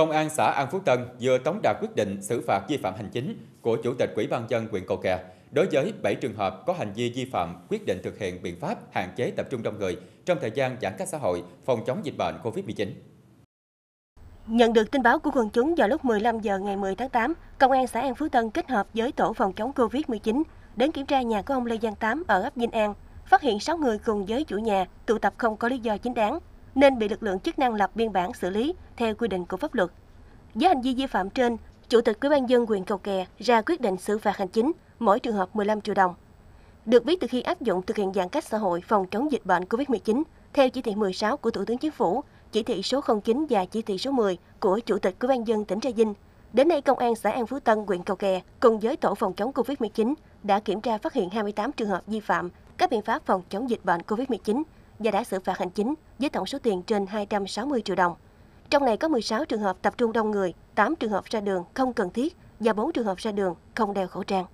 Công an xã An Phú Tân vừa tống đạt quyết định xử phạt vi phạm hành chính của Chủ tịch quỹ ban dân huyện Cầu Kè đối với 7 trường hợp có hành vi vi phạm quyết định thực hiện biện pháp hạn chế tập trung đông người trong thời gian giãn cách xã hội phòng chống dịch bệnh COVID-19. Nhận được tin báo của quần chúng vào lúc 15 giờ ngày 10 tháng 8, Công an xã An Phú Tân kết hợp với tổ phòng chống COVID-19 đến kiểm tra nhà của ông Lê Giang Tám ở ấp Vinh An, phát hiện 6 người cùng với chủ nhà tụ tập không có lý do chính đáng nên bị lực lượng chức năng lập biên bản xử lý theo quy định của pháp luật. Với hành vi vi phạm trên, Chủ tịch Ủy ban dân huyện Cầu Kè ra quyết định xử phạt hành chính mỗi trường hợp 15 triệu đồng. Được biết từ khi áp dụng thực hiện giãn cách xã hội phòng chống dịch bệnh COVID-19 theo chỉ thị 16 của Thủ tướng Chính phủ, chỉ thị số 09 và chỉ thị số 10 của Chủ tịch Ủy ban dân tỉnh Trà Vinh, đến nay công an xã An Phú Tân, huyện Cầu Kè cùng với tổ phòng chống COVID-19 đã kiểm tra phát hiện 28 trường hợp vi phạm các biện pháp phòng chống dịch bệnh COVID-19 và đã xử phạt hành chính với tổng số tiền trên 260 triệu đồng. Trong này có 16 trường hợp tập trung đông người, 8 trường hợp ra đường không cần thiết và 4 trường hợp ra đường không đeo khẩu trang.